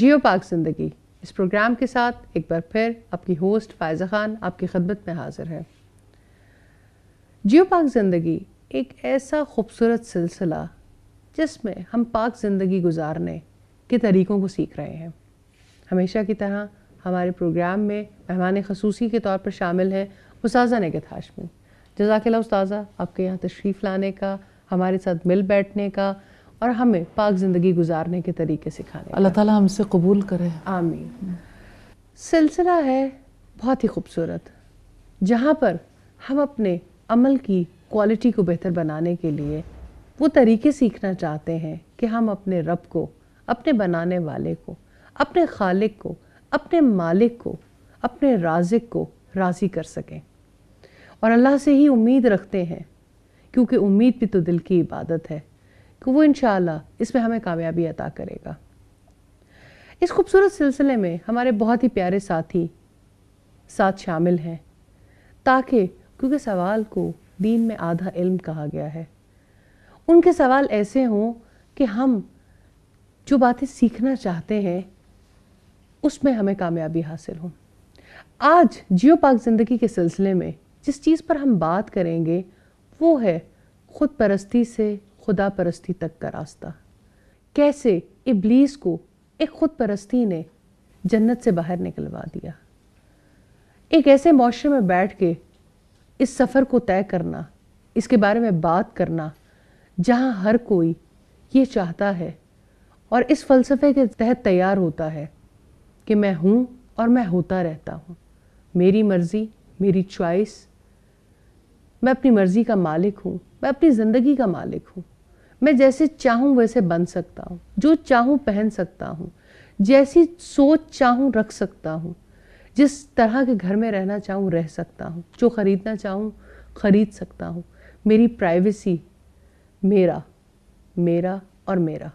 जियो पाक ज़िंदगी इस प्रोग्राम के साथ एक बार फिर आपकी होस्ट फायज़ा ख़ान आपकी खदमत में हाज़िर है जियो पाक ज़िंदगी एक ऐसा खूबसूरत सिलसिला जिसमें हम पाक ज़िंदगी गुजारने के तरीक़ों को सीख रहे हैं हमेशा की तरह हमारे प्रोग्राम में मेहमान खसूसी के तौर पर शामिल हैं उसाजा ने में जजाकला उसाजा आपके यहाँ तशरीफ़ लाने का हमारे साथ मिल बैठने का और हमें पाक ज़िंदगी गुजारने के तरीके सिखाने अल्लाह ताला हमसे कबूल करे आमीन सिलसिला है बहुत ही खूबसूरत जहाँ पर हम अपने अमल की क्वालिटी को बेहतर बनाने के लिए वो तरीके सीखना चाहते हैं कि हम अपने रब को अपने बनाने वाले को अपने खालिक को अपने मालिक को अपने राजिक को राज़ी कर सकें और अल्लाह से ही उम्मीद रखते हैं क्योंकि उम्मीद भी तो दिल की इबादत है कि वो इन इसमें हमें कामयाबी अता करेगा इस खूबसूरत सिलसिले में हमारे बहुत ही प्यारे साथी साथ शामिल हैं ताकि क्योंकि सवाल को दीन में आधा इल्म कहा गया है उनके सवाल ऐसे हों कि हम जो बातें सीखना चाहते हैं उसमें हमें कामयाबी हासिल हो आज जियो पाक ज़िंदगी के सिलसिले में जिस चीज़ पर हम बात करेंगे वो है ख़ुद परस्ती से खुदा परस्ती तक का रास्ता कैसे इबलीस को एक खुद परस्ती ने जन्नत से बाहर निकलवा दिया एक ऐसे माशरे में बैठ के इस सफ़र को तय करना इसके बारे में बात करना जहाँ हर कोई ये चाहता है और इस फ़लसफ़े के तहत तैयार होता है कि मैं हूँ और मैं होता रहता हूँ मेरी मर्ज़ी मेरी चॉइस मैं अपनी मर्ज़ी का मालिक हूँ मैं अपनी ज़िंदगी का मालिक हूँ मैं जैसे चाहूँ वैसे बन सकता हूँ जो चाहूँ पहन सकता हूँ जैसी सोच चाहूँ रख सकता हूँ जिस तरह के घर में रहना चाहूँ रह सकता हूँ जो ख़रीदना चाहूँ ख़रीद सकता हूँ मेरी प्राइवेसी मेरा मेरा और मेरा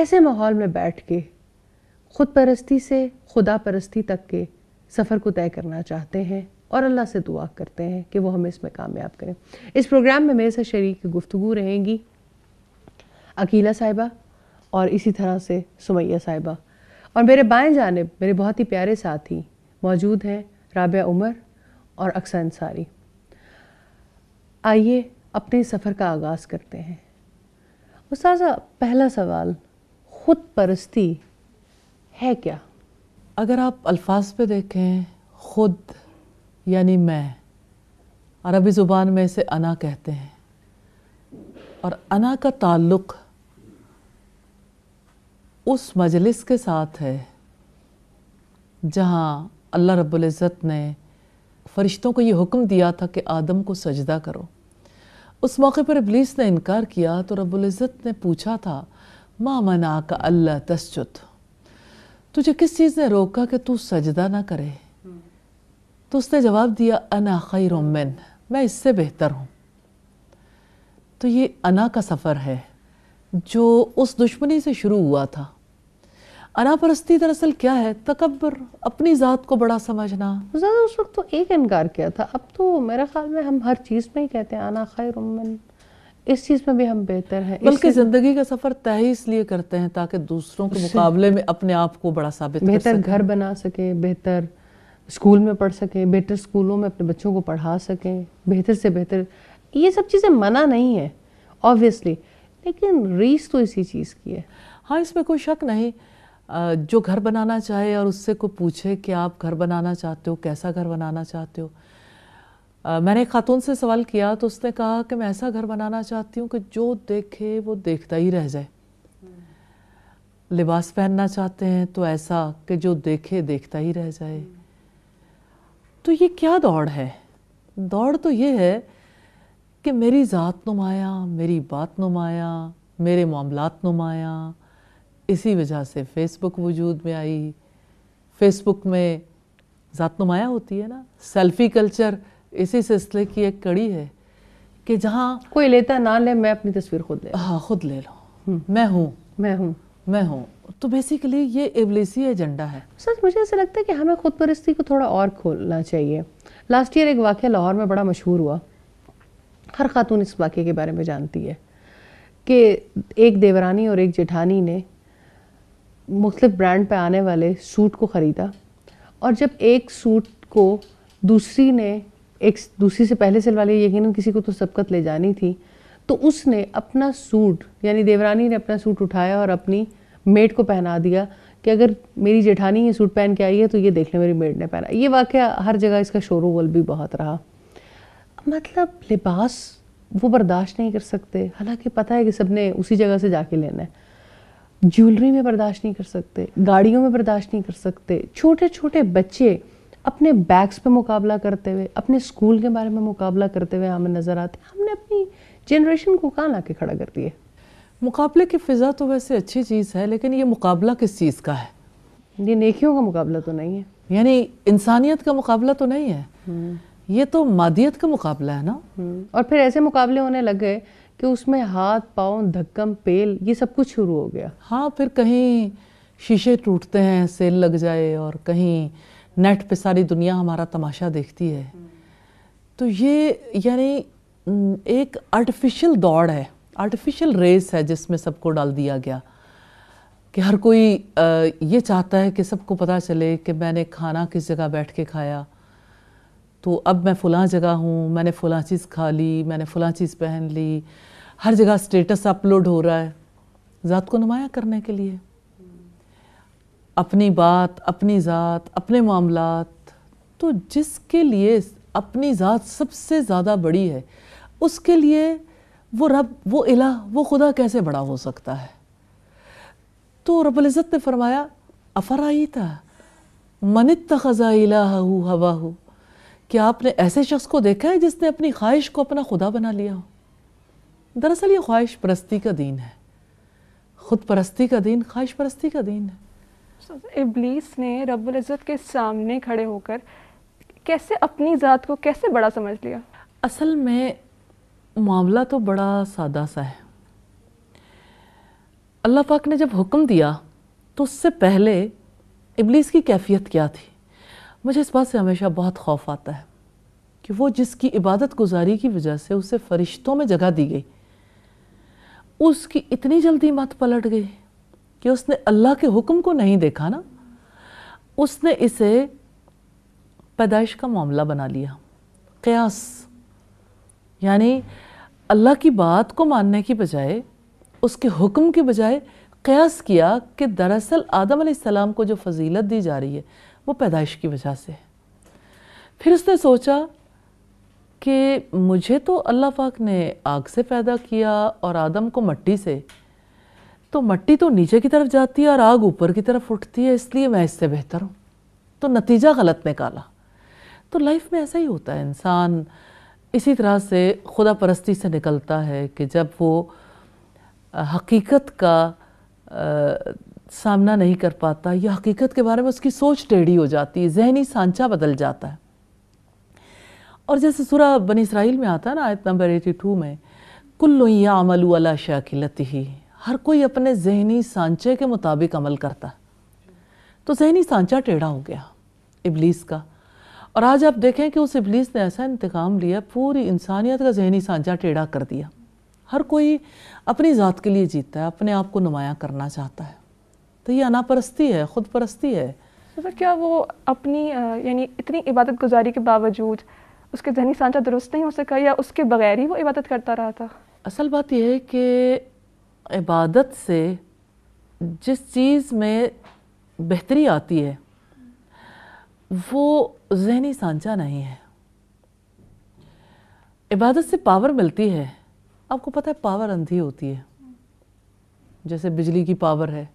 ऐसे माहौल में बैठ के खुद परस्ती से खुदा परस्ती तक के सफ़र को तय करना चाहते हैं और अल्लाह से दुआ करते हैं कि वो हमें इसमें कामयाब करें इस प्रोग्राम में मेरे साथ शरीक गुफ्तु रहेंगी अकीला साहिबा और इसी तरह से सुमैया साहिबा और मेरे बाएं जानब मेरे बहुत ही प्यारे साथी मौजूद हैं राबिया उमर और अक्सर अंसारी आइए अपने सफ़र का आगाज़ करते हैं उस पहला सवाल ख़ुद परस्ती है क्या अगर आप अल्फाज पे देखें ख़ुद यानी मैं अरबी ज़ुबान में इसे अना कहते हैं और अना का ताल्लुक़ उस मजलिस के साथ है जहाँ अल्लाह रबुल्ज़त ने फ़रिश्तों को ये हुक्म दिया था कि आदम को सजदा करो उस मौके पर अबलीस ने इनकार किया तो रबुल्ज़त ने पूछा था माँ मना का अल्लाह तस्चुत तुझे किस चीज़ ने रोका कि तू सजदा ना करे तो उसने जवाब दिया अना खैर मिन मैं इससे बेहतर हूँ तो ये अना का सफ़र है जो उस दुश्मनी से शुरू हुआ था अनापरस्ती दरअसल क्या है तकबर अपनी ज़ात को बड़ा समझना ज़्यादा उस वक्त तो एक इनकार किया था अब तो मेरे ख्याल में हम हर चीज़ में ही कहते हैं आना खैर उमन इस चीज़ में भी हम बेहतर हैं बल्कि ज़िंदगी का सफ़र तय ही इसलिए करते हैं ताकि दूसरों के मुकाबले में अपने आप को बड़ा साबित बेहतर घर बना सके बेहतर स्कूल में पढ़ सकें बेहतर स्कूलों में अपने बच्चों को पढ़ा सकें बेहतर से बेहतर ये सब चीज़ें मना नहीं है ऑब्वियसली लेकिन रीस तो इसी चीज़ की है हाँ इसमें कोई शक नहीं जो घर बनाना चाहे और उससे को पूछे कि आप घर बनाना चाहते हो कैसा घर बनाना चाहते हो मैंने खातून से सवाल किया तो उसने कहा कि मैं ऐसा घर बनाना चाहती हूँ कि जो देखे वो देखता ही रह जाए लिबास पहनना चाहते हैं तो ऐसा कि जो देखे देखता ही रह जाए तो ये क्या दौड़ है दौड़ तो ये है कि मेरी ज़ात नुमाया मेरी बात नुमाया मेरे मामलात नुमाया इसी वजह से फेसबुक वजूद में आई फेसबुक में ज़ात नुमाया होती है ना सेल्फी कल्चर इसी सिलसिले की एक कड़ी है कि जहाँ कोई लेता ना ले मैं अपनी तस्वीर खुद ले हाँ खुद ले लो हम्म। मैं हूँ मैं हूँ मैं हूँ तो बेसिकली ये इबलीसी एजेंडा है सर मुझे ऐसा लगता है कि हमें खुद परस्ती को थोड़ा और खोलना चाहिए लास्ट ईयर एक वाक्य लाहौर में बड़ा मशहूर हुआ हर खातून इस वाक़े के बारे में जानती है कि एक देवरानी और एक जेठानी ने मुख्तफ ब्रांड पे आने वाले सूट को ख़रीदा और जब एक सूट को दूसरी ने एक दूसरी से पहले सिलवा लिया यकीन किसी को तो सबकत ले जानी थी तो उसने अपना सूट यानी देवरानी ने अपना सूट उठाया और अपनी मेड को पहना दिया कि अगर मेरी जेठानी ये सूट पहन के आई है तो ये देख लें मेरी मेड ने पहना ये वाक़ हर जगह इसका शोर भी बहुत रहा मतलब लिबास वो बर्दाश्त नहीं कर सकते हालांकि पता है कि सबने उसी जगह से जाके लेना है ज्वेलरी में बर्दाश्त नहीं कर सकते गाड़ियों में बर्दाश्त नहीं कर सकते छोटे छोटे बच्चे अपने बैग्स पे मुकाबला करते हुए अपने स्कूल के बारे में मुकाबला करते हुए हमें नज़र आते हैं हमने अपनी जनरेशन को कहाँ ला के खड़ा कर दिया मुकाबले की फ़िज़ा तो वैसे अच्छी चीज़ है लेकिन ये मुकाबला किस चीज़ का है ये नेकियों का मुकाबला तो नहीं है यानी इंसानियत का मुकाबला तो नहीं है हम्म। ये तो मादियत का मुकाबला है ना हम्म। और फिर ऐसे मुकाबले होने लग गए कि उसमें हाथ पाँव धक्कम पेल ये सब कुछ शुरू हो गया हाँ फिर कहीं शीशे टूटते हैं सेल लग जाए और कहीं नेट पे सारी दुनिया हमारा तमाशा देखती है तो ये यानी एक आर्टिफिशियल दौड़ है आर्टिफिशियल रेस है जिसमें सबको डाल दिया गया कि हर कोई ये चाहता है कि सबको पता चले कि मैंने खाना किस जगह बैठ के खाया तो अब मैं फ़लाँ जगह हूँ मैंने फ़लाँ चीज़ खा ली मैंने फ़लाँ चीज़ पहन ली हर जगह स्टेटस अपलोड हो रहा है ज़ात को नुमाया करने के लिए अपनी बात अपनी ज़ात अपने मामलात तो जिसके लिए अपनी ज़ात सबसे ज़्यादा बड़ी है उसके लिए वो रब वो इला वो खुदा कैसे बड़ा हो सकता है तो रबुल्ज़त ने फरमाया आई था मनित खज़ा इला हवा हूँ कि आपने ऐसे शख्स को देखा है जिसने अपनी ख्वाहिश को अपना खुदा बना लिया हो दरअसल ये ख्वाहिश परस्ती का दीन है खुद परस्ती का दीन ख्वाहिश परस्ती का दीन है इबलीस ने रब्बुल इज़्ज़त के सामने खड़े होकर कैसे अपनी ज़ात को कैसे बड़ा समझ लिया असल में मामला तो बड़ा सादा सा है अल्लाह पाक ने जब हुक्म दिया तो उससे पहले इबलीस की कैफियत क्या थी मुझे इस बात से हमेशा बहुत खौफ आता है कि वो जिसकी इबादत गुजारी की वजह से उसे फरिश्तों में जगह दी गई उसकी इतनी जल्दी मत पलट गई कि उसने अल्लाह के हुक्म को नहीं देखा ना उसने इसे पैदाइश का मामला बना लिया क़यास यानी अल्लाह की बात को मानने की बजाय उसके हुक्म के बजाय क़यास किया कि दरअसल आदम सलाम को जो फजीलत दी जा रही है वो पैदाइश की वजह से है फिर उसने सोचा कि मुझे तो अल्लाह पाक ने आग से पैदा किया और आदम को मट्टी से तो मट्टी तो नीचे की तरफ जाती है और आग ऊपर की तरफ उठती है इसलिए मैं इससे बेहतर हूँ तो नतीजा गलत निकाला तो लाइफ में ऐसा ही होता है इंसान इसी तरह से खुदा परस्ती से निकलता है कि जब वो हकीकत का सामना नहीं कर पाता या हकीकत के बारे में उसकी सोच टेढ़ी हो जाती है जहनी सांचा बदल जाता है और जैसे सूरह बन इसराइल में आता है ना आयत नंबर एटी टू में कुल्लु या अमल वाला शाकिलत ही हर कोई अपने जहनी सांचे के मुताबिक अमल करता है तो जहनी सांचा टेढ़ा हो गया इबलीस का और आज आप देखें कि उस इबलीस ने ऐसा इंतकाम लिया पूरी इंसानियत का जहनी सांचा टेढ़ा कर दिया हर कोई अपनी ज़ात के लिए जीता है अपने आप को नुमाया करना चाहता है तो ये अनापरस्ती है खुद परस्ती है तो क्या वो अपनी यानी इतनी इबादत गुजारी के बावजूद उसके जहनी सांचा दुरुस्त नहीं हो सका या उसके बगैर ही वो इबादत करता रहा था असल बात यह है कि इबादत से जिस चीज़ में बेहतरी आती है वो जहनी सांचा नहीं है इबादत से पावर मिलती है आपको पता है पावर अंधी होती है जैसे बिजली की पावर है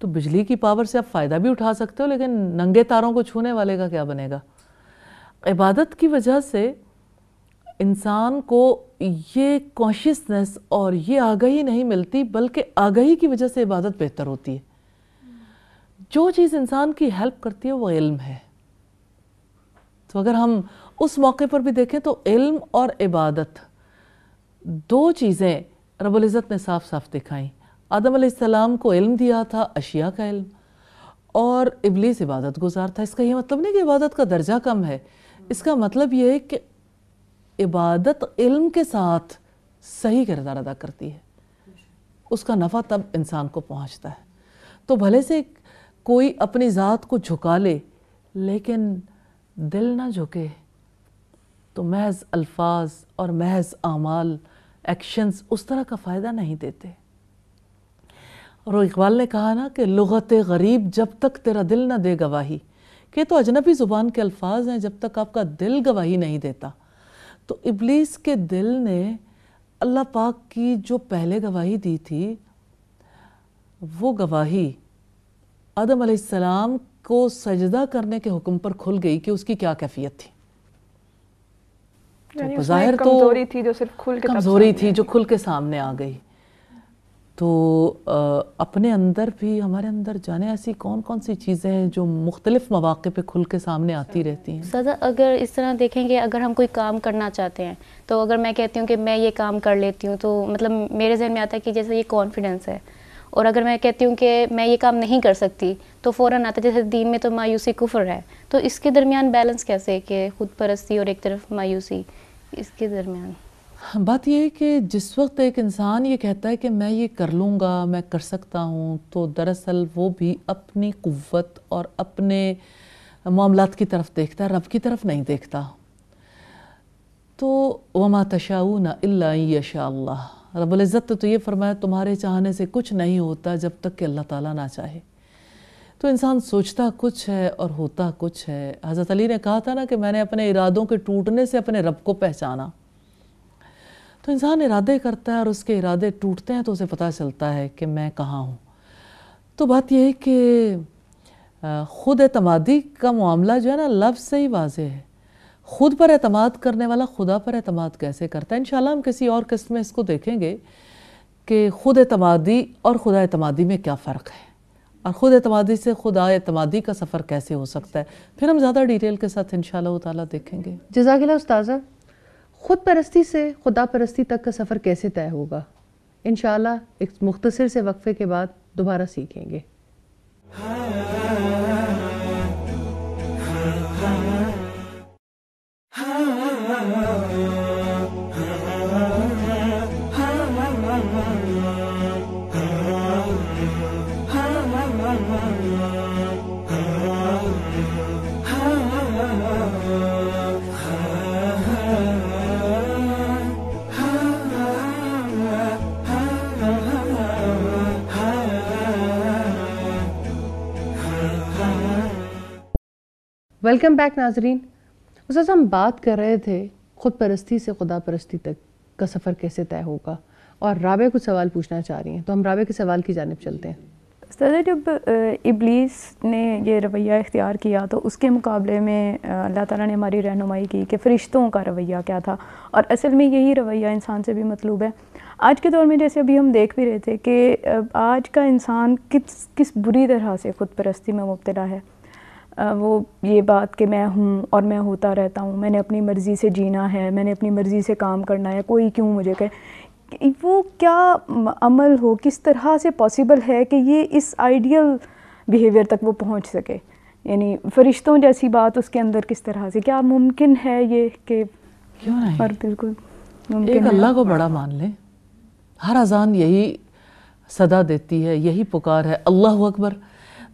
तो बिजली की पावर से आप फ़ायदा भी उठा सकते हो लेकिन नंगे तारों को छूने वाले का क्या बनेगा इबादत की वजह से इंसान को ये कॉन्शियसनेस और ये आगही नहीं मिलती बल्कि आगही की वजह से इबादत बेहतर होती है जो चीज़ इंसान की हेल्प करती है वो इल्म है तो अगर हम उस मौके पर भी देखें तो इल्म और इबादत दो चीज़ें रबुल्ज़त ने साफ साफ दिखाई आदम सलाम को इल्म दिया था अशिया का इल्म और इबलीस इबादत गुजार था इसका यह मतलब नहीं कि इबादत का दर्जा कम है इसका मतलब यह है कि इबादत इल्म के साथ सही किरदार अदा करती है उसका नफ़ा तब इंसान को पहुंचता है तो भले से कोई अपनी ज़ात को झुका ले लेकिन दिल ना झुके तो महज अल्फाज और महज आमाल एक्शंस उस तरह का फ़ायदा नहीं देते और इकबाल ने कहा ना कि लगत गरीब जब तक तेरा दिल ना दे गवाही के तो अजनबी ज़ुबान के अल्फाज हैं जब तक आपका दिल गवाही नहीं देता तो इबलीस के दिल ने अल्लाह पाक की जो पहले गवाही दी थी वो गवाही आदम आसमाम को सजदा करने के हुक्म पर खुल गई कि उसकी क्या कैफियत थी तो जाहिर तो कमजोरी थी जो सिर्फ खुल के कमजोरी थी जो खुल के सामने आ गई तो अपने अंदर भी हमारे अंदर जाने ऐसी कौन कौन सी चीज़ें हैं जो मुख्तलिफ मौाक़े पे खुल के सामने आती रहती हैं सदा अगर इस तरह देखेंगे अगर हम कोई काम करना चाहते हैं तो अगर मैं कहती हूँ कि मैं ये काम कर लेती हूँ तो मतलब मेरे जहन में आता है कि जैसे ये कॉन्फिडेंस है और अगर मैं कहती हूँ कि मैं ये काम नहीं कर सकती तो फ़ौर आता जैसे दीन में तो मायूसी कुफर है तो इसके दरमियान बैलेंस कैसे कि खुद परस्ती और एक तरफ मायूसी इसके दरमियान बात यह है कि जिस वक्त एक इंसान ये कहता है कि मैं ये कर लूँगा मैं कर सकता हूँ तो दरअसल वो भी अपनी कुत और अपने मामला की तरफ देखता है रब की तरफ नहीं देखता तो वमा तशाऊ न यशा रबुल्ज़त तो ये फरमाया तुम्हारे चाहने से कुछ नहीं होता जब तक कि अल्लाह ताला ना चाहे तो इंसान सोचता कुछ है और होता कुछ है हज़रत अली ने कहा था ना कि मैंने अपने इरादों के टूटने से अपने रब को पहचाना तो इंसान इरादे करता है और उसके इरादे टूटते हैं तो उसे पता चलता है कि मैं कहाँ हूँ तो बात यह है कि ख़ुद अतमादी का मामला जो है ना लफ्ज़ से ही वाज है ख़ुद पर अतमाद करने वाला खुदा पर अतमाद कैसे करता है इन हम किसी और किस्त में इसको देखेंगे कि ख़ुद अतमादी और खुदा अतमादी में क्या फ़र्क है और ख़ुद अतमादी से खुदा अतमादी का सफ़र कैसे हो सकता है फिर हम ज़्यादा डिटेल के साथ इन ताला देखेंगे जजाकिला उस्ताजा खुद परस्ती से खुदा परस्ती तक का सफ़र कैसे तय होगा इन एक मुख्तर से वक्फ़े के बाद दोबारा सीखेंगे वेलकम बैक नाजरीन उस हम बात कर रहे थे खुद परस्ती से खुदा परस्ती तक का सफ़र कैसे तय होगा और राबे कुछ सवाल पूछना चाह रही हैं तो हम राबे के सवाल की जानब चलते हैं सर जब इबलीस ने ये रवैया इख्तियार किया तो उसके मुकाबले में अल्लाह ताला ने हमारी रहनुमाई की कि फ़रिश्तों का रवैया क्या था और असल में यही रवैया इंसान से भी मतलूब है आज के दौर में जैसे अभी हम देख भी रहे थे कि आज का इंसान किस किस बुरी तरह से खुद परस्ती में मुबतला है वो ये बात कि मैं हूँ और मैं होता रहता हूँ मैंने अपनी मर्ज़ी से जीना है मैंने अपनी मर्ज़ी से काम करना है कोई क्यों मुझे कहे वो क्या अमल हो किस तरह से पॉसिबल है कि ये इस आइडियल बिहेवियर तक वो पहुँच सके यानी फरिश्तों जैसी बात उसके अंदर किस तरह से क्या मुमकिन है ये कि क्यों नहीं और बिल्कुल एक अल्लाह को बड़ा मान ले हर अजान यही सदा देती है यही पुकार है अल्लाह अकबर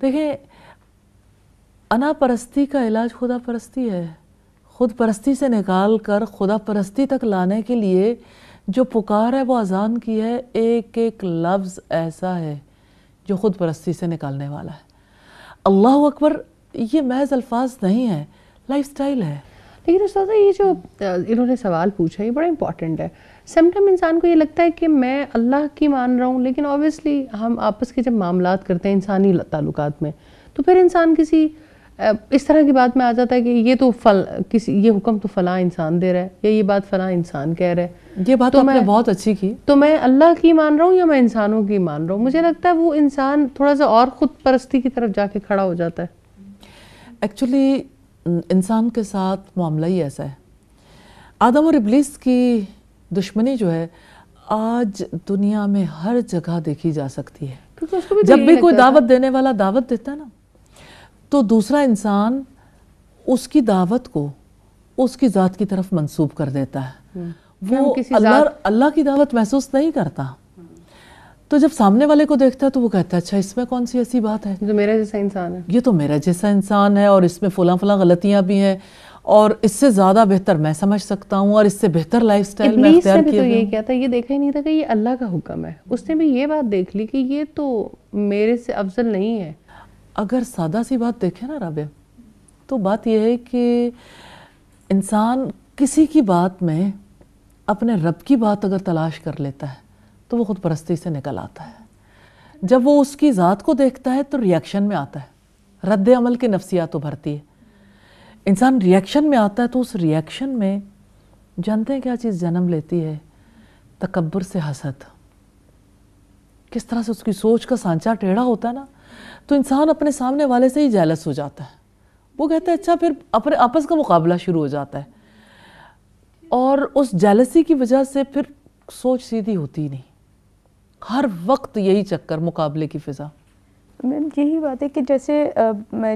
देखें अना परस्ती का इलाज खुदा परस्ती है खुद परस्ती से निकाल कर खुदा परस्ती तक लाने के लिए जो पुकार है वो अजान की है एक एक लफ्ज़ ऐसा है जो खुद परस्ती से निकालने वाला है अल्लाह अकबर ये महज अल्फाज नहीं है लाइफ स्टाइल है लेकिन उस ये जो इन्होंने सवाल पूछा ये बड़ा इंपॉर्टेंट है समटाइम इंसान को ये लगता है कि मैं अल्लाह की मान रहा हूँ लेकिन ऑब्वियसली हम आपस के जब मामला करते हैं इंसानी तल्लत में तो फिर इंसान किसी इस तरह की बात में आ जाता है कि ये तो फल किसी ये हुक्म तो फला इंसान दे रहा है या ये बात फला इंसान कह रहा है ये बात तो मैं बहुत अच्छी की तो मैं अल्लाह की मान रहा हूँ या मैं इंसानों की मान रहा हूँ मुझे लगता है वो इंसान थोड़ा सा और खुद परस्ती की तरफ जाके खड़ा हो जाता है एक्चुअली इंसान के साथ मामला ही ऐसा है आदम और इबलीस की दुश्मनी जो है आज दुनिया में हर जगह देखी जा सकती है भी तो जब भी कोई दावत देने वाला दावत देता है ना तो दूसरा इंसान उसकी दावत को उसकी ज़ात की तरफ मंसूब कर देता है हम्म। वो अल्लाह अल्लाह की दावत महसूस नहीं करता तो जब सामने वाले को देखता है तो वो कहता है अच्छा इसमें कौन सी ऐसी बात है तो मेरा जैसा इंसान है ये तो मेरा जैसा इंसान है और इसमें फुला फुला गलतियाँ भी हैं और इससे ज़्यादा बेहतर मैं समझ सकता हूँ और इससे बेहतर लाइफ स्टाइल में अख्तियार तो किया तो ये क्या था ये देखा ही नहीं था कि ये अल्लाह का हुक्म है उसने भी ये बात देख ली कि ये तो मेरे से अफजल नहीं है अगर सादा सी बात देखें ना रबे तो बात यह है कि इंसान किसी की बात में अपने रब की बात अगर तलाश कर लेता है तो वो खुद परस्ती से निकल आता है जब वो उसकी ज़ात को देखता है तो रिएक्शन में आता है रद्द अमल की नफसियात उभरती है इंसान रिएक्शन में आता है तो उस रिएक्शन में जानते हैं क्या चीज़ जन्म लेती है तकबर से हसद किस तरह से उसकी सोच का सांचा टेढ़ा होता है ना तो इंसान अपने सामने वाले से ही जैलस हो जाता है वो कहते हैं अच्छा फिर अपने आपस का मुकाबला शुरू हो जाता है और उस जैलसी की वजह से फिर सोच सीधी होती नहीं हर वक्त यही चक्कर मुकाबले की फ़िज़ा मैम यही बात है कि जैसे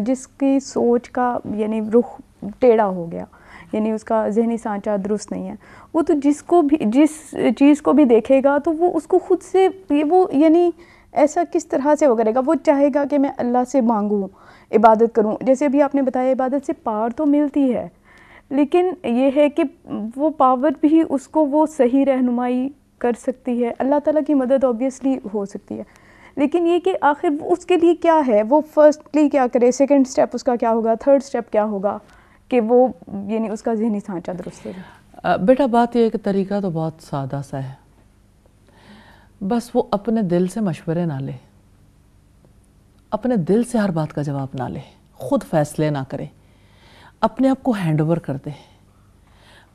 जिसकी सोच का यानी रुख टेढ़ा हो गया यानी उसका जहनी सांचा दुरुस्त नहीं है वो तो जिसको भी जिस चीज़ को भी देखेगा तो वो उसको खुद से वो यानी ऐसा किस तरह से वो करेगा वो चाहेगा कि मैं अल्लाह से मांगूँ इबादत करूँ जैसे अभी आपने बताया इबादत से पावर तो मिलती है लेकिन ये है कि वो पावर भी उसको वो सही रहनुमाई कर सकती है अल्लाह ताला की मदद ऑब्वियसली हो सकती है लेकिन ये कि आखिर उसके लिए क्या है वो फर्स्टली क्या करे सेकंड स्टेप उसका क्या होगा थर्ड स्टेप क्या होगा कि वो यानी उसका जहनी सांचा दुरुस्त बेटा बात यह है कि तरीका तो बहुत सादा सा है बस वो अपने दिल से मशवरे ना ले अपने दिल से हर बात का जवाब ना ले खुद फैसले ना करे अपने आप को हैंड ओवर कर दे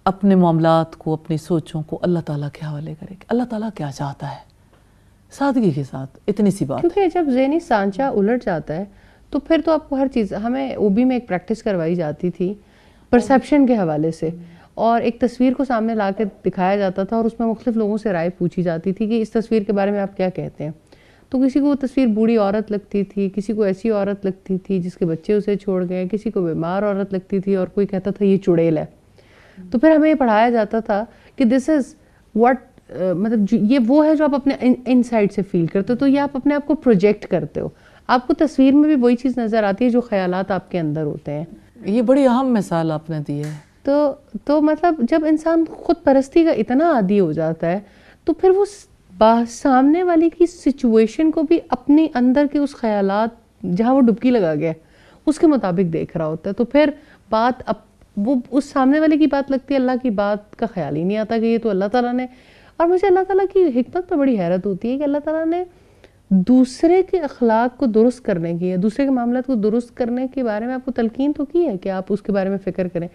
अपने मामला को अपनी सोचों को अल्लाह ताला के हवाले करे अल्लाह ताला क्या चाहता है सादगी के साथ इतनी सी बात क्योंकि जब जहनी सांचा उलट जाता है तो फिर तो आपको हर चीज़ हमें ओबी में एक प्रैक्टिस करवाई जाती थी परसेप्शन के हवाले से और एक तस्वीर को सामने ला कर दिखाया जाता था और उसमें मुख्तु लोगों से राय पूछी जाती थी कि इस तस्वीर के बारे में आप क्या कहते हैं तो किसी को वो तस्वीर बूढ़ी औरत लगती थी किसी को ऐसी औरत लगती थी जिसके बच्चे उसे छोड़ गए किसी को बीमार औरत लगती थी और कोई कहता था ये चुड़ैल है तो फिर हमें पढ़ाया जाता था कि दिस इज़ वट मतलब ये वो है जो आप अपने इन साइड से फील करते हो तो ये आप अपने आप को प्रोजेक्ट करते हो आपको तस्वीर में भी वही चीज़ नज़र आती है जो ख्याल आपके अंदर होते हैं ये बड़ी अहम मिसाल आपने दी है तो तो मतलब जब इंसान खुद परस्ती का इतना आदि हो जाता है तो फिर वो सामने वाले की सिचुएशन को भी अपने अंदर के उस ख्याल जहाँ वो डुबकी लगा गया उसके मुताबिक देख रहा होता है तो फिर बात अब वो उस सामने वाले की बात लगती है अल्लाह की बात का ख्याल ही नहीं आता कि ये तो अल्लाह ताला ने और मुझे अल्लाह ताला की हमत पर बड़ी हैरत होती है कि अल्लाह ताला ने दूसरे के अखलाक को दुरुस्त करने की है दूसरे के मामला को दुरुस्त करने के बारे में आपको तलकिन तो की है कि आप उसके बारे में फ़िक्र करें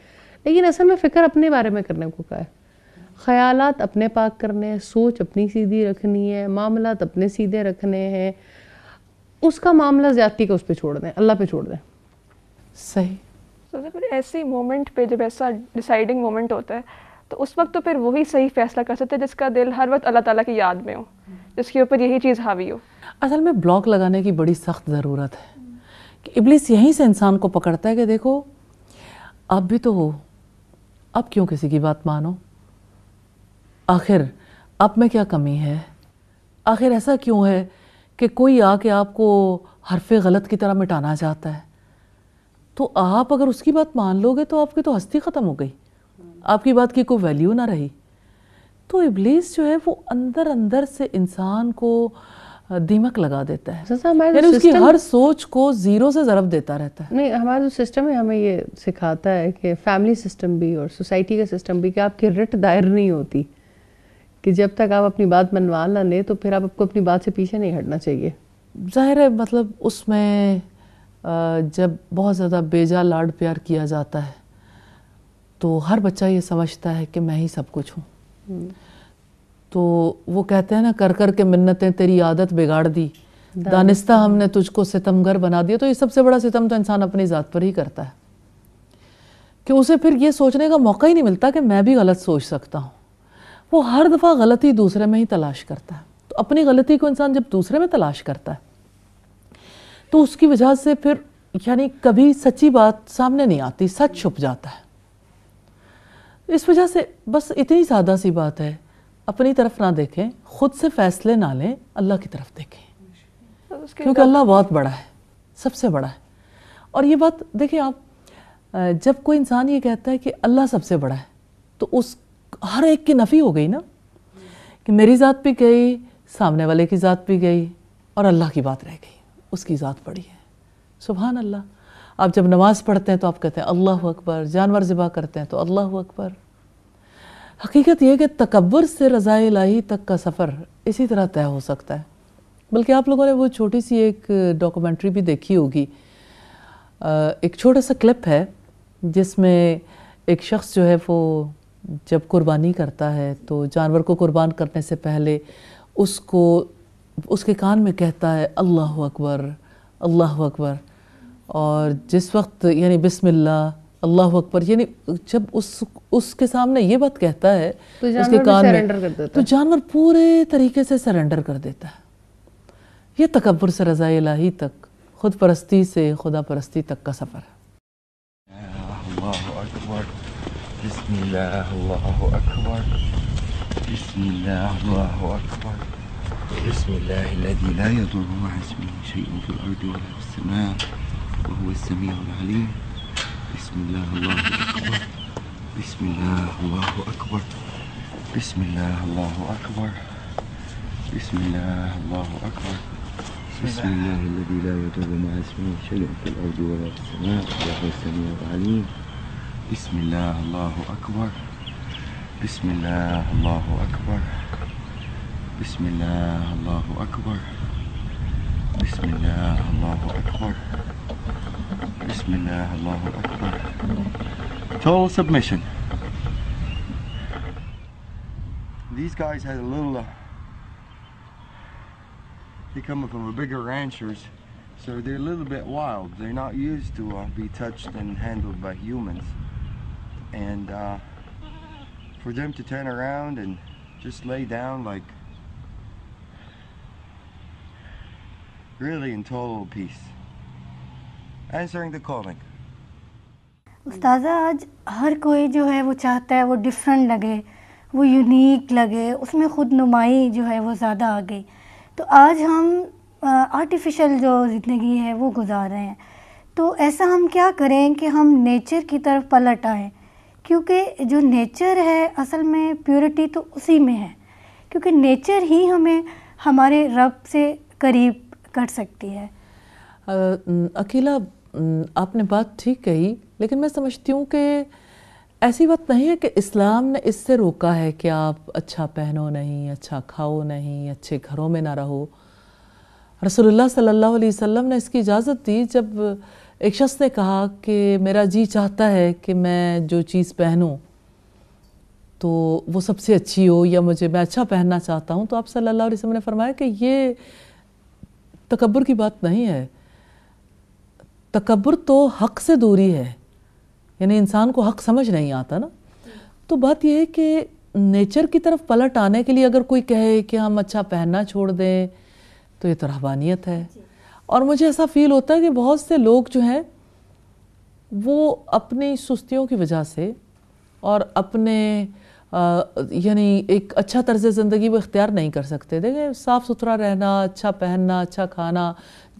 लेकिन असल में फ़िक्र अपने बारे में करने को कहा है ख्याल अपने पाक करने हैं सोच अपनी सीधी रखनी है मामला अपने सीधे रखने हैं उसका मामला ज़्यादा का उस पर छोड़ दें अल्लाह पे छोड़ दें सही तो फिर ऐसे मोमेंट पे जब ऐसा डिसाइडिंग मोमेंट होता है तो उस वक्त तो फिर वही सही फैसला कर सकते हैं जिसका दिल हर वक्त अल्लाह ताला की याद में हो जिसके ऊपर यही चीज़ हावी हो असल में ब्लॉक लगाने की बड़ी सख्त ज़रूरत है कि इबलिस यहीं से इंसान को पकड़ता है कि देखो आप भी तो हो अब क्यों किसी की बात मानो आखिर आप में क्या कमी है आखिर ऐसा क्यों है कि कोई आके आपको हरफे गलत की तरह मिटाना चाहता है तो आप अगर उसकी बात मान लोगे तो आपकी तो हस्ती ख़त्म हो गई आपकी बात की कोई वैल्यू ना रही तो इबलीस जो है वो अंदर अंदर से इंसान को दीमक लगा देता है हमारे उसकी हर सोच को जीरो से जरब देता रहता है नहीं हमारा जो सिस्टम है हमें ये सिखाता है कि फैमिली सिस्टम भी और सोसाइटी का सिस्टम भी कि आपकी रिट दायर नहीं होती कि जब तक आप अपनी बात मनवा ना लें तो फिर आप आपको अपनी बात से पीछे नहीं हटना चाहिए जाहिर है मतलब उसमें जब बहुत ज़्यादा बेजा लाड प्यार किया जाता है तो हर बच्चा ये समझता है कि मैं ही सब कुछ हूँ हम्म। तो वो कहते हैं ना कर कर के मिन्नतें तेरी आदत बिगाड़ दी दानिस्ता हमने तुझको सितमगर बना दिया तो ये सबसे बड़ा सितम तो इंसान अपनी ज़ात पर ही करता है कि उसे फिर ये सोचने का मौका ही नहीं मिलता कि मैं भी गलत सोच सकता हूँ वो हर दफ़ा गलती दूसरे में ही तलाश करता है तो अपनी गलती को इंसान जब दूसरे में तलाश करता है तो उसकी वजह से फिर यानी कभी सच्ची बात सामने नहीं आती सच छुप जाता है इस वजह से बस इतनी सादा सी बात है अपनी तरफ ना देखें खुद से फैसले ना लें अल्लाह की तरफ देखें तो क्योंकि अल्लाह बहुत बड़ा है सबसे बड़ा है और ये बात देखिए आप जब कोई इंसान ये कहता है कि अल्लाह सबसे बड़ा है तो उस हर एक की नफ़ी हो गई ना कि मेरी ज़ात भी गई सामने वाले की ज़ात भी गई और अल्लाह की बात रह गई उसकी ज़ात बड़ी है सुबह अल्लाह आप जब नमाज़ पढ़ते हैं तो आप कहते हैं अल्लाह अकबर जानवर ज़िबा करते हैं तो अल्लाह अकबर हकीकत यह कि तकबर से रज़ा लाही तक का सफ़र इसी तरह तय हो सकता है बल्कि आप लोगों ने वो छोटी सी एक डॉक्यूमेंट्री भी देखी होगी एक छोटा सा क्लिप है जिसमें एक शख्स जो है वो जब कुर्बानी करता है तो जानवर को कुर्बान करने से पहले उसको उसके कान में कहता है अल्लाह अकबर अल्लाह अकबर और जिस वक्त यानी बिस्मिल्लाह अल्लाह अकबर यानी जब उस उसके सामने ये बात कहता है तो उसके कान में कर तो जानवर पूरे तरीके से सरेंडर कर देता है ये तकबर से रज़ा लाही तक खुद परस्ती से खुदा परस्ती तक का सफ़र है بسم بسم الله الله أكبر بسم الله الله أكبر بسم الله الله أكبر بسم الله الله أكبر بسم الله الذي لا يضر مع اسمه شيء في الأرض ولا في السماء وهو السميع العليم بسم الله الله أكبر بسم الله الله أكبر بسم الله الله أكبر بسم الله الله أكبر Bismillah, Allahu Akbar. Total submission. These guys had a little, uh, they come from a bigger ranchers, so they're a little bit wild. They're not used to uh, be touched and handled by humans. And uh, for them to turn around and just lay down like really in total peace. answering the calling. उस्ताजा आज हर कोई जो है वो चाहता है वो different लगे वो यूनिक लगे उसमें खुद नुमाई जो है वो ज़्यादा आ गई तो आज हम आर्टिफिशियल जो ज़िंदगी है वो गुजार रहे हैं तो ऐसा हम क्या करें कि हम नेचर की तरफ पलट आएँ क्योंकि जो नेचर है असल में प्योरिटी तो उसी में है क्योंकि नेचर ही हमें हमारे रब से करीब कर सकती है अकेला आपने बात ठीक कही लेकिन मैं समझती हूँ कि ऐसी बात नहीं है कि इस्लाम ने इससे रोका है कि आप अच्छा पहनो नहीं अच्छा खाओ नहीं अच्छे घरों में ना रहो रसोल्ला सल्ला वम ने इसकी इजाज़त दी जब एक शख्स ने कहा कि मेरा जी चाहता है कि मैं जो चीज़ पहनूँ तो वो सबसे अच्छी हो या मुझे मैं अच्छा पहनना चाहता हूँ तो आप सल्ला वसम ने फरमाया कि ये तकबर की बात नहीं है तकबर तो हक से दूरी है यानी इंसान को हक समझ नहीं आता ना तो बात यह है कि नेचर की तरफ पलट आने के लिए अगर कोई कहे कि हम अच्छा पहनना छोड़ दें तो ये तो रहबानियत है और मुझे ऐसा फील होता है कि बहुत से लोग जो हैं वो अपनी सुस्तियों की वजह से और अपने यानी एक अच्छा तर्ज ज़िंदगी वो इख्तियार नहीं कर सकते देखें साफ़ सुथरा रहना अच्छा पहनना अच्छा खाना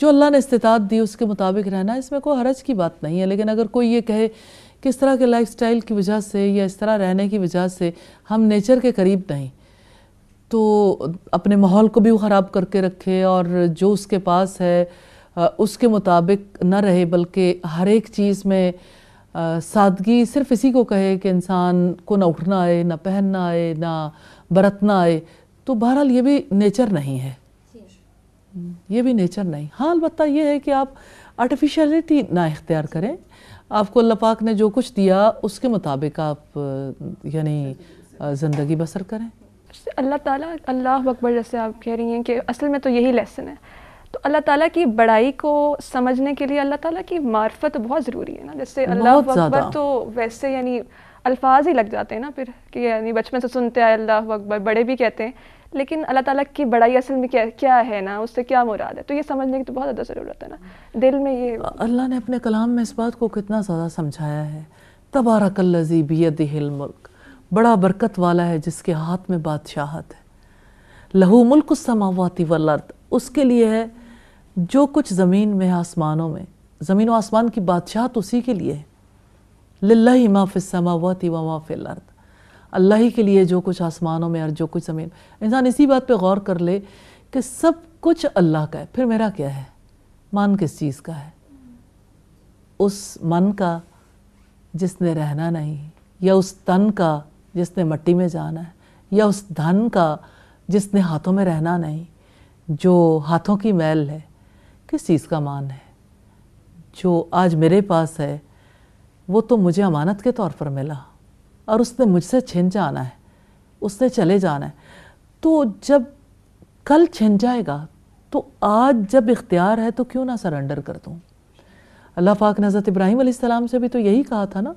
जो अल्लाह ने इस्तात दी उसके मुताबिक रहना इसमें कोई हरज की बात नहीं है लेकिन अगर कोई ये कहे कि इस तरह के लाइफ स्टाइल की वजह से या इस तरह रहने की वजह से हम नेचर के करीब नहीं तो अपने माहौल को भी वो ख़राब करके रखे और जो उसके पास है उसके मुताबिक न रहे बल्कि हर एक चीज़ में सादगी सिर्फ इसी को कहे कि इंसान को ना उठना आए ना पहनना आए ना बरतना आए तो बहरहाल ये भी नेचर नहीं है हम्म, ये भी नेचर नहीं हाँ अलबत् ये है कि आप आर्टिफिशलिटी ना इख्तियार करें आपको अल्लाह पाक ने जो कुछ दिया उसके मुताबिक आप यानी ज़िंदगी बसर करें अल्लाह ताला अल्लाह अकबर जैसे आप कह रही हैं कि असल में तो यही लेसन है अल्लाह ताला की बड़ाई को समझने के लिए अल्लाह ताला की मार्फत बहुत ज़रूरी है ना जैसे अल्लाह अकबर तो वैसे यानी अल्फाज ही लग जाते हैं ना फिर कि यानी बचपन से सुनते आए अल्लाह अकबर बड़े भी कहते हैं लेकिन अल्लाह ताला की बड़ाई असल में क्या क्या है ना उससे क्या मुराद है तो ये समझने की तो बहुत ज़्यादा ज़रूरत है ना दिल में ये अल्लाह ने अपने कलाम में इस बात को कितना ज़्यादा समझाया है तबारकल्लजी हिल मुल्क बड़ा बरकत वाला है जिसके हाथ में बादशाहत है लहू मुल्क समावती वर्द उसके लिए है जो कुछ ज़मीन में आसमानों में ज़मीन व आसमान की बादशाहत उसी के लिए है लाही माफ़िसमावत व माफ़ अर्द अल्लाह ही के लिए जो कुछ आसमानों में और जो कुछ ज़मीन इंसान इसी बात पर गौर कर ले कि सब कुछ अल्लाह का है फिर मेरा क्या है मन किस चीज़ का है उस मन का जिसने रहना नहीं या उस तन का जिसने मट्टी में जाना है या उस धन का जिसने हाथों में रहना नहीं जो हाथों की मैल है किस चीज़ का मान है जो आज मेरे पास है वो तो मुझे अमानत के तौर पर मिला और उसने मुझसे छिन जाना है उसने चले जाना है तो जब कल छिन जाएगा तो आज जब इख्तियार है तो क्यों ना सरेंडर कर दूँ अल्लाह पाक ने हज़रत इब्राहिम सलाम से भी तो यही कहा था ना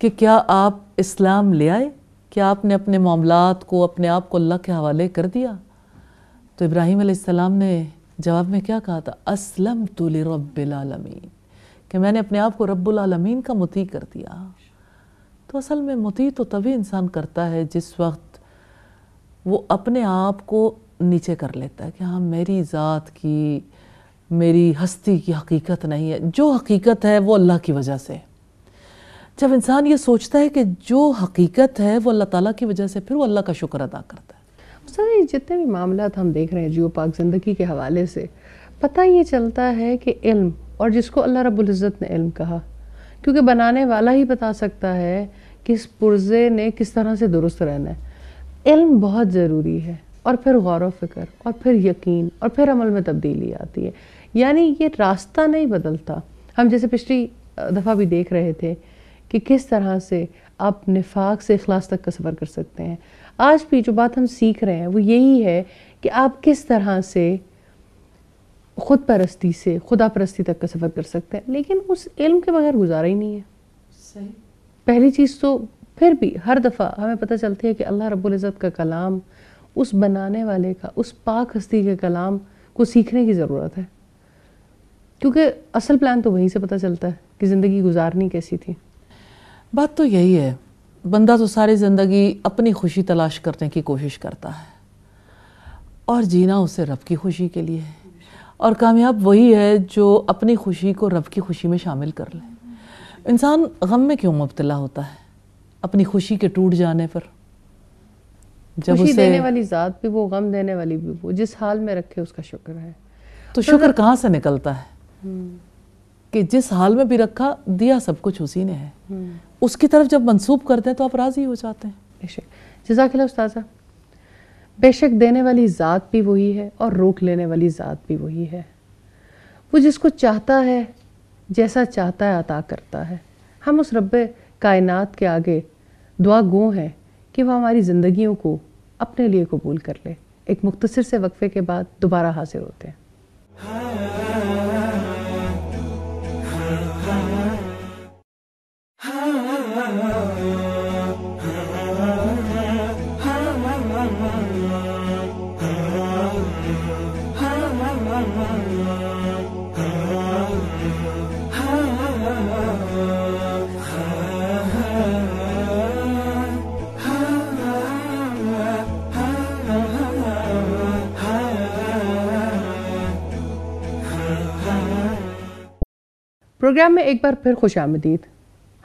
कि क्या आप इस्लाम ले आए क्या आपने अपने मामलात को अपने आप को अल्लाह के हवाले कर दिया तो इब्राहिम सलाम ने जवाब में क्या कहा था असलम तो रबालमीन कि मैंने अपने आप को रबालमीन का मुती कर दिया तो असल में मुती तो तभी इंसान करता है जिस वक्त वो अपने आप को नीचे कर लेता है कि हाँ मेरी ज़ात की मेरी हस्ती की हकीकत नहीं है जो हकीकत है वो अल्लाह की वजह से जब इंसान ये सोचता है कि जो हकीकत है वो अल्लाह ताला की वजह से फिर वो अल्लाह का शुक्र अदा करता है तो सर ये जितने भी मामला हम देख रहे हैं जियो पाक ज़िंदगी के हवाले से पता ये चलता है कि इल्म और जिसको अल्लाह रबुल्जत ने इल्म कहा क्योंकि बनाने वाला ही बता सकता है किस पुर्जे ने किस तरह से दुरुस्त रहना है इल्म बहुत ज़रूरी है और फिर गौर फिक्र और फिर यकीन और फिर अमल में तब्दीली आती है यानी ये रास्ता नहीं बदलता हम जैसे पिछली दफ़ा भी देख रहे थे कि किस तरह से आप निफाक से अखलास तक का सफ़र कर सकते हैं आज भी जो बात हम सीख रहे हैं वो यही है कि आप किस तरह से खुद परस्ती से खुदा परस्ती तक का सफ़र कर सकते हैं लेकिन उस इल्म के बगैर गुजारा ही नहीं है सही पहली चीज़ तो फिर भी हर दफ़ा हमें पता चलती है कि अल्लाह रबुल्ज़त का कलाम उस बनाने वाले का उस पाक हस्ती के कलाम को सीखने की ज़रूरत है क्योंकि असल प्लान तो वहीं से पता चलता है कि ज़िंदगी गुजारनी कैसी थी बात तो यही है बंदा तो सारी ज़िंदगी अपनी खुशी तलाश करने की कोशिश करता है और जीना उसे रब की खुशी के लिए है और कामयाब वही है जो अपनी खुशी को रब की खुशी में शामिल कर ले इंसान गम में क्यों मुबतला होता है अपनी खुशी के टूट जाने पर जब खुशी उसे देने वाली ज़ात भी वो गम देने वाली भी वो जिस हाल में रखे उसका शुक्र है तो, तो शुक्र कहाँ से निकलता है हम्म। कि जिस हाल में भी रखा दिया सब कुछ उसी ने है हम्म। उसकी तरफ जब मनसूब करते हैं तो आप राज़ी हो जाते हैं बेशक जजाकिला उस्ताजा बेशक देने वाली ज़ात भी वही है और रोक लेने वाली ज़ात भी वही है वो जिसको चाहता है जैसा चाहता है अता करता है हम उस रब कायनात के आगे दुआ गो हैं कि वह हमारी ज़िंदगियों को अपने लिए कबूल कर ले एक मुख्तसर से वक्फ़े के बाद दोबारा हाजिर होते हैं हाँ। प्रोग्राम में एक बार फिर खुश आमदीद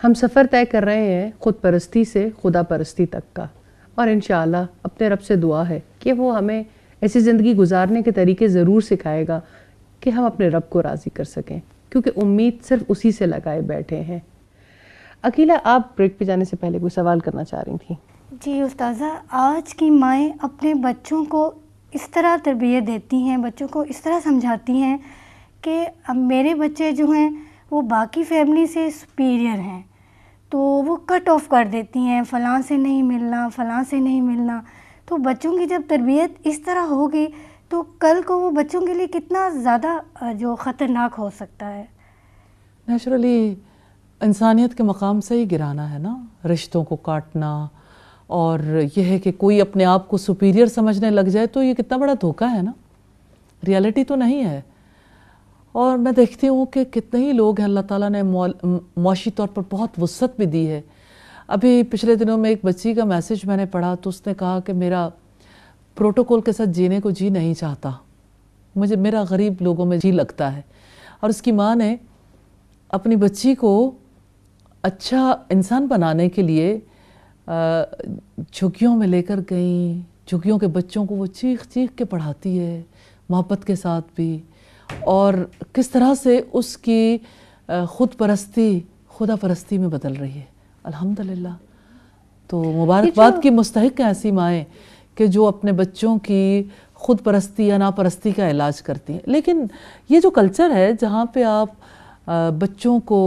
हम सफ़र तय कर रहे हैं ख़ुद परस्ती से खुदा परस्ती तक का और इन अपने रब से दुआ है कि वो हमें ऐसी ज़िंदगी गुजारने के तरीके ज़रूर सिखाएगा कि हम अपने रब को राज़ी कर सकें क्योंकि उम्मीद सिर्फ उसी से लगाए बैठे हैं अकीला आप ब्रेक पे जाने से पहले कोई सवाल करना चाह रही थी जी उस्ताजा आज की माएँ अपने बच्चों को इस तरह तरबियत देती हैं बच्चों को इस तरह समझाती हैं कि मेरे बच्चे जो हैं वो बाकी फैमिली से सुपीरियर हैं तो वो कट ऑफ कर देती हैं फ़लाँ से नहीं मिलना फ़लाँ से नहीं मिलना तो बच्चों की जब तरबियत इस तरह होगी तो कल को वो बच्चों के लिए कितना ज़्यादा जो ख़तरनाक हो सकता है नेचुरली इंसानियत के मकाम से ही गिराना है ना रिश्तों को काटना और यह है कि कोई अपने आप को सुपीरियर समझने लग जाए तो ये कितना बड़ा धोखा है ना रियलिटी तो नहीं है और मैं देखती हूँ कि कितने ही लोग हैं अल्लाह ताला ने मुआशी तौर पर बहुत वसत भी दी है अभी पिछले दिनों में एक बच्ची का मैसेज मैंने पढ़ा तो उसने कहा कि मेरा प्रोटोकॉल के साथ जीने को जी नहीं चाहता मुझे मेरा गरीब लोगों में जी लगता है और उसकी माँ ने अपनी बच्ची को अच्छा इंसान बनाने के लिए झुग्गियों में लेकर गई झुग्गियों के बच्चों को वो चीख चीख के पढ़ाती है मोहब्बत के साथ भी और किस तरह से उसकी ख़ुद परस्ती खुदा परस्ती में बदल रही है अल्हम्दुलिल्लाह तो मुबारकबाद की मुस्तक हैं ऐसी माएँ कि जो अपने बच्चों की ख़ुद परस्ती या नापरस्ती का इलाज करती हैं लेकिन ये जो कल्चर है जहाँ पे आप बच्चों को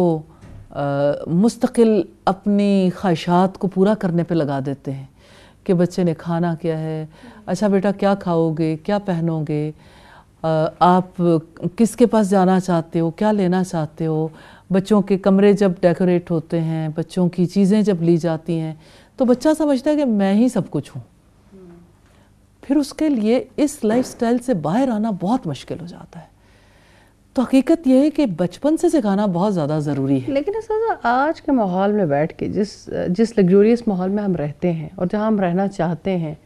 मुस्तकिल अपनी ख्वाहिशात को पूरा करने पे लगा देते हैं कि बच्चे ने खाना क्या है अच्छा बेटा क्या खाओगे क्या पहनोगे आप किसके पास जाना चाहते हो क्या लेना चाहते हो बच्चों के कमरे जब डेकोरेट होते हैं बच्चों की चीज़ें जब ली जाती हैं तो बच्चा समझता है कि मैं ही सब कुछ हूँ फिर उसके लिए इस लाइफस्टाइल से बाहर आना बहुत मुश्किल हो जाता है तो हकीकत यह है कि बचपन से सिखाना बहुत ज़्यादा ज़रूरी है लेकिन आज के माहौल में बैठ के जिस जिस लग्जोरियस माहौल में हम रहते हैं और जहाँ हम रहना चाहते हैं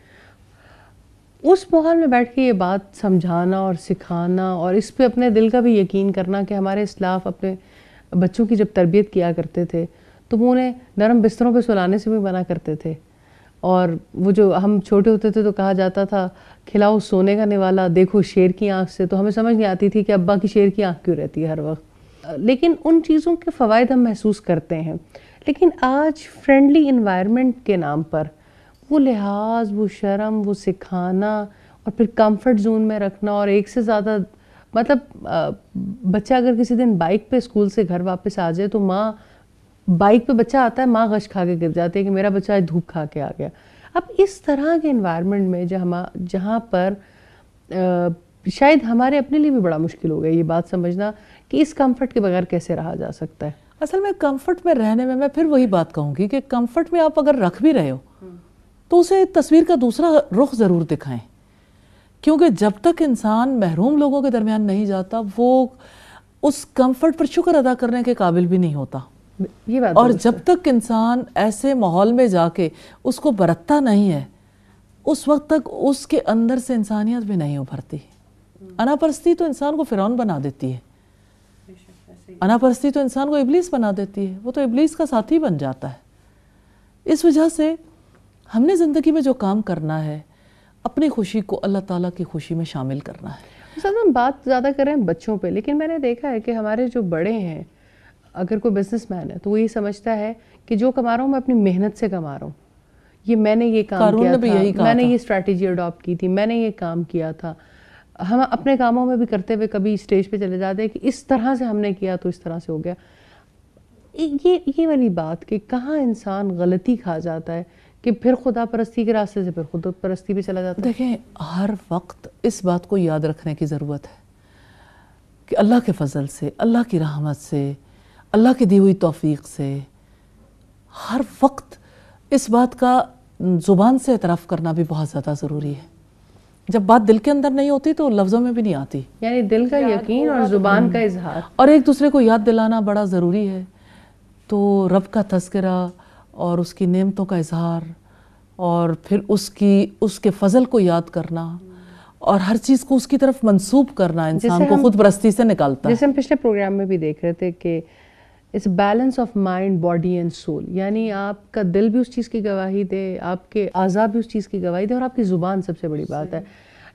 उस माहौल में बैठ के ये बात समझाना और सिखाना और इस पर अपने दिल का भी यकीन करना कि हमारे इसलाफ अपने बच्चों की जब तरबियत किया करते थे तो वो उन्हें नरम बिस्तरों पे सुलाने से भी मना करते थे और वो जो हम छोटे होते थे तो कहा जाता था खिलाओ सोने का निवाला देखो शेर की आँख से तो हमें समझ नहीं आती थी कि अब्बा की शेर की आँख क्यों रहती है हर वक्त लेकिन उन चीज़ों के फ़वाद हम महसूस करते हैं लेकिन आज फ्रेंडली इन्वायरमेंट के नाम पर वो लिहाज वो शर्म वो सिखाना और फिर कंफर्ट जोन में रखना और एक से ज़्यादा मतलब बच्चा अगर किसी दिन बाइक पे स्कूल से घर वापस आ जाए तो माँ बाइक पे बच्चा आता है माँ गश खा के गिर जाती है कि मेरा बच्चा धूप खा के आ गया अब इस तरह के इन्वायरमेंट में जहाँ जहाँ पर आ, शायद हमारे अपने लिए भी बड़ा मुश्किल हो गया ये बात समझना कि इस कंफर्ट के बगैर कैसे रहा जा सकता है असल में कंफर्ट में रहने में मैं फिर वही बात कहूँगी कि कंफर्ट में आप अगर रख भी रहे हो हम्म। तो उसे तस्वीर का दूसरा रुख ज़रूर दिखाएं क्योंकि जब तक इंसान महरूम लोगों के दरमियान नहीं जाता वो उस कंफर्ट पर शुक्र अदा करने के काबिल भी नहीं होता ये बात और तो जब तक इंसान ऐसे माहौल में जाके उसको बरतता नहीं है उस वक्त तक उसके अंदर से इंसानियत भी नहीं उभरती हम्म। अनापरस्ती तो इंसान को फिरौन बना देती है अनापरस्ती तो इंसान को इबलीस बना देती है वो तो इबलीस का साथी बन जाता है इस वजह से हमने ज़िंदगी में जो काम करना है अपनी खुशी को अल्लाह ताला की खुशी में शामिल करना है सर हम बात ज़्यादा कर रहे हैं बच्चों पे लेकिन मैंने देखा है कि हमारे जो बड़े हैं अगर कोई बिजनेसमैन है तो वो ये समझता है कि जो कमा रहा हूँ मैं अपनी मेहनत से कमा रहा हूँ ये मैंने ये काम किया भी था यही मैंने था। ये स्ट्रैटेजी अडॉप्ट की थी मैंने ये काम किया था हम अपने कामों में भी करते हुए कभी स्टेज पे चले जाते हैं कि इस तरह से हमने किया तो इस तरह से हो गया ये ये वाली बात कि कहाँ इंसान गलती खा जाता है कि फिर खुदा परस्ती के रास्ते से फिर खुद परस्ती भी चला जाता है देखें हर वक्त इस बात को याद रखने की ज़रूरत है कि अल्लाह के फजल से अल्लाह की रहमत से अल्लाह की दी हुई तोफ़ी से हर वक्त इस बात का ज़ुबान से एतराफ़ करना भी बहुत ज़्यादा ज़रूरी है जब बात दिल के अंदर नहीं होती तो लफ्ज़ों में भी नहीं आती यानी दिल का यकीन और तो ज़ुबान हम्म। का इजहार और एक दूसरे को याद दिलाना बड़ा ज़रूरी है तो रब का तस्करा और उसकी नेमतों का इजहार और फिर उसकी उसके फजल को याद करना और हर चीज़ को उसकी तरफ मंसूब करना इंसान को खुद प्रस्ती से निकालता जैसे हम पिछले प्रोग्राम में भी देख रहे थे कि इस balance of mind body and soul यानी आपका दिल भी उस चीज़ की गवाही दे आपके आज़ा भी उस चीज़ की गवाही दे और आपकी ज़ुबान सबसे बड़ी बात है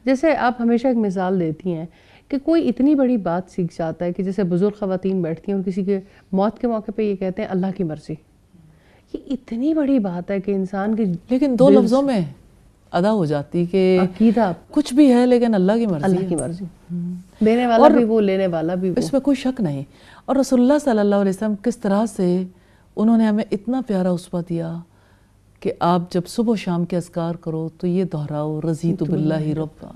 जैसे आप हमेशा एक मिसाल देती हैं कि कोई इतनी बड़ी बात सीख जाता है कि जैसे बुज़ुर्ग ख़ातन बैठती हैं और किसी के मौत के मौके पे ये कहते हैं अल्लाह की मर्ज़ी ये इतनी बड़ी बात है कि इंसान की लेकिन दो लफ्जों में अदा हो जाती कि अकीदा कुछ भी है लेकिन अल्लाह की मर्जी अल्लाह की मर्जी हम्म। देने वाला भी वो लेने वाला भी वो इसमें कोई शक नहीं और रसुल्ला सल्लल्लाहु अलैहि वसल्लम किस तरह से उन्होंने हमें इतना प्यारा उसवा दिया कि आप जब सुबह शाम के असकार करो तो ये दोहराओ रजी तो बिल्ला रब्बा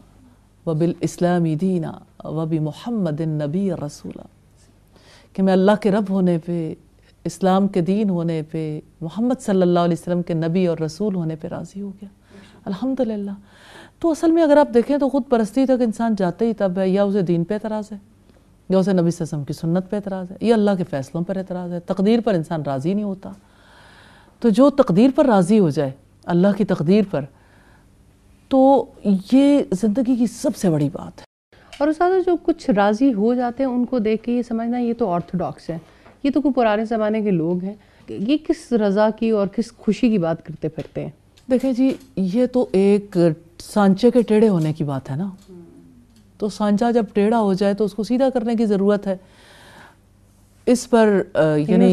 वबिल इस्लामी दीना वबी मोहम्मद नबी रसूला कि मैं अल्लाह के रब होने पर इस्लाम के दीन होने पे मोहम्मद सल्लल्लाहु अलैहि वसल्लम के नबी और रसूल होने पे राज़ी हो गया अल्हम्दुलिल्लाह तो असल में अगर आप देखें तो ख़ुद परस्ती तक इंसान जाते ही तब है या उसे दीन पे एतराज़ है या उसे नबी वसम की सुन्नत पे एतराज़ है या अल्लाह के फ़ैसलों पर एतराज़ है तकदीर पर इंसान राज़ी नहीं होता तो जो तकदीर पर राज़ी हो जाए अल्लाह की तकदीर पर तो ये ज़िंदगी की सबसे बड़ी बात है और उस जो कुछ राज़ी हो जाते हैं उनको देख के ये समझना ये तो ऑर्थोडॉक्स है ये तो कोई पुराने ज़माने के लोग हैं ये किस रज़ा की और किस खुशी की बात करते फिरते हैं देखिए जी ये तो एक सांचे के टेढ़े होने की बात है ना तो सांचा जब टेढ़ा हो जाए तो उसको सीधा करने की ज़रूरत है इस पर यानी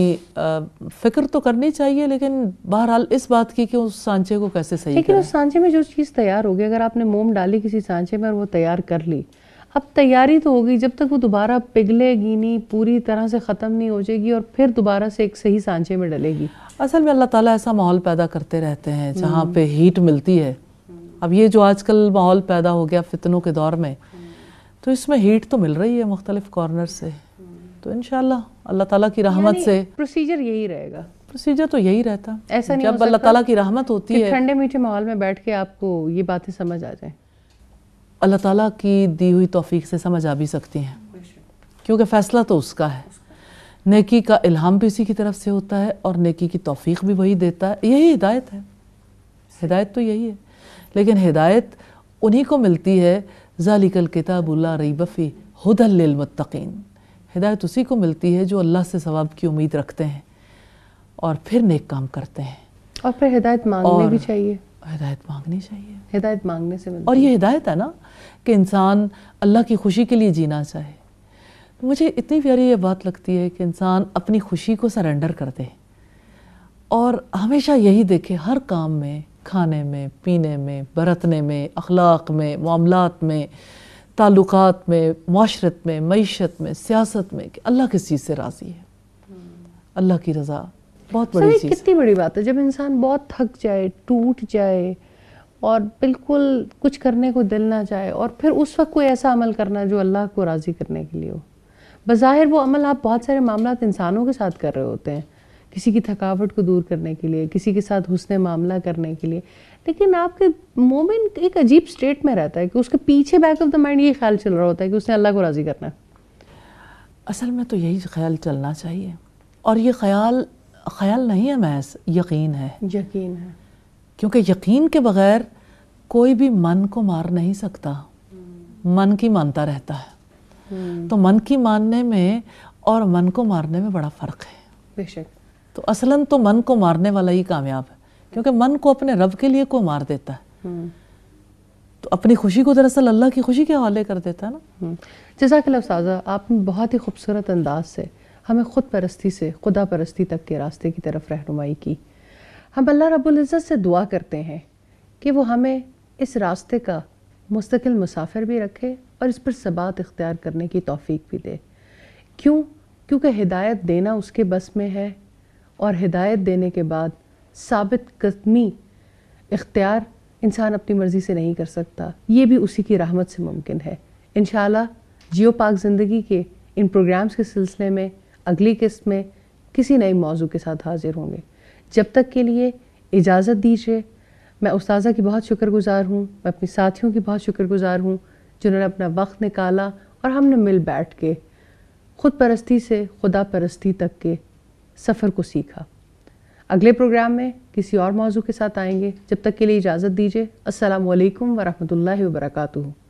फिक्र तो करनी चाहिए लेकिन बहरहाल इस बात की कि उस सांचे को कैसे सही लेकिन उस सांचे में जो चीज़ तैयार होगी अगर आपने मोम डाली किसी सांचे में और वो तैयार कर ली अब तैयारी तो होगी जब तक वो दोबारा पिघलेगी नहीं पूरी तरह से ख़त्म नहीं हो जाएगी और फिर दोबारा से एक सही सांचे में डलेगी असल में अल्लाह ताला ऐसा माहौल पैदा करते रहते हैं जहाँ हम्म। पे हीट मिलती है हम्म। अब ये जो आजकल माहौल पैदा हो गया फितनों के दौर में तो इसमें हीट तो मिल रही है मुख्तलिफ कॉर्नर से हम्म। तो इन अल्लाह ताला की रहमत से प्रोसीजर यही रहेगा प्रोसीजर तो यही रहता ऐसा नहीं जब अल्लाह ताला की रहमत होती है ठंडे मीठे माहौल में बैठ के आपको ये बातें समझ आ जाए अल्लाह ताला की दी हुई तोफ़ी से समझ आ भी सकती हैं क्योंकि फ़ैसला तो उसका है नेकी का इल्हाम भी इसी की तरफ से होता है और नेकी की तोफ़ी भी वही देता है यही हिदायत है हिदायत तो यही है लेकिन हिदायत उन्हीं को मिलती है जालिकल किताबुल्ला बफी हदलमतकीन हिदायत उसी को मिलती है जो अल्लाह से सवाब की उम्मीद रखते हैं और फिर नेक काम करते हैं और फिर हिदायत मांगनी भी चाहिए हिदायत मांगनी चाहिए हिदायत मांगने से मिलती और ये हिदायत है ना कि इंसान अल्लाह की खुशी के लिए जीना चाहे तो मुझे इतनी प्यारी ये बात लगती है कि इंसान अपनी खुशी को सरेंडर कर दे और हमेशा यही देखे हर काम में खाने में पीने में बरतने में अखलाक में मामलात में ताल्लुकात में माशरत में मीशत में सियासत में कि अल्लाह किस चीज़ से राज़ी है हम्म। अल्लाह की रज़ा बहुत बड़ी चीज़ कितनी बड़ी बात है जब इंसान बहुत थक जाए टूट जाए और बिल्कुल कुछ करने को दिल ना चाहे और फिर उस वक्त कोई ऐसा अमल करना जो अल्लाह को राज़ी करने के लिए हो बज़ाहिर वो अमल आप बहुत सारे मामला इंसानों के साथ कर रहे होते हैं किसी की थकावट को दूर करने के लिए किसी के साथ हुसन मामला करने के लिए लेकिन आपके मोमिन एक अजीब स्टेट में रहता है कि उसके पीछे बैक ऑफ द माइंड ये ख्याल चल रहा होता है कि उसने अल्लाह को राज़ी करना है असल में तो यही ख्याल चलना चाहिए और ये ख्याल ख्याल नहीं है महज यकीन है यकीन है क्योंकि यकीन के बगैर कोई भी मन को मार नहीं सकता हम्म। मन की मानता रहता है हम्म। तो मन की मानने में और मन को मारने में बड़ा फ़र्क है बेशक तो असलन तो मन को मारने वाला ही कामयाब है क्योंकि मन को अपने रब के लिए को मार देता है हम्म। तो अपनी खुशी को दरअसल अल्लाह की खुशी के हवाले कर देता है ना जैसा कि लफ्साजा आपने बहुत ही खूबसूरत अंदाज से हमें ख़ुद परस्ती से खुदा परस्ती तक के रास्ते की तरफ रहनुमाई की हम अल्लाह रब्ज़त से दुआ करते हैं कि वो हमें इस रास्ते का मुस्तकिल मुसाफिर भी रखे और इस पर सबात इख्तियार करने की तोफ़ी भी दे क्यों क्योंकि हिदायत देना उसके बस में है और हिदायत देने के बाद साबित कदमी इख्तियार इंसान अपनी मर्ज़ी से नहीं कर सकता ये भी उसी की रहमत से मुमकिन है इन जियो पाक ज़िंदगी के इन प्रोग्राम्स के सिलसिले में अगली किस्त में किसी नए मौजू के साथ हाजिर होंगे जब तक के लिए इजाज़त दीजिए मैं उस्ताजा की बहुत शुक्रगुजार हूँ मैं अपने साथियों की बहुत शुक्रगुजार हूँ जिन्होंने अपना वक्त निकाला और हमने मिल बैठ के खुद परस्ती से खुदा परस्ती तक के सफ़र को सीखा अगले प्रोग्राम में किसी और मौजू के साथ आएंगे जब तक के लिए इजाज़त दीजिए असलकम वरहमल वर्का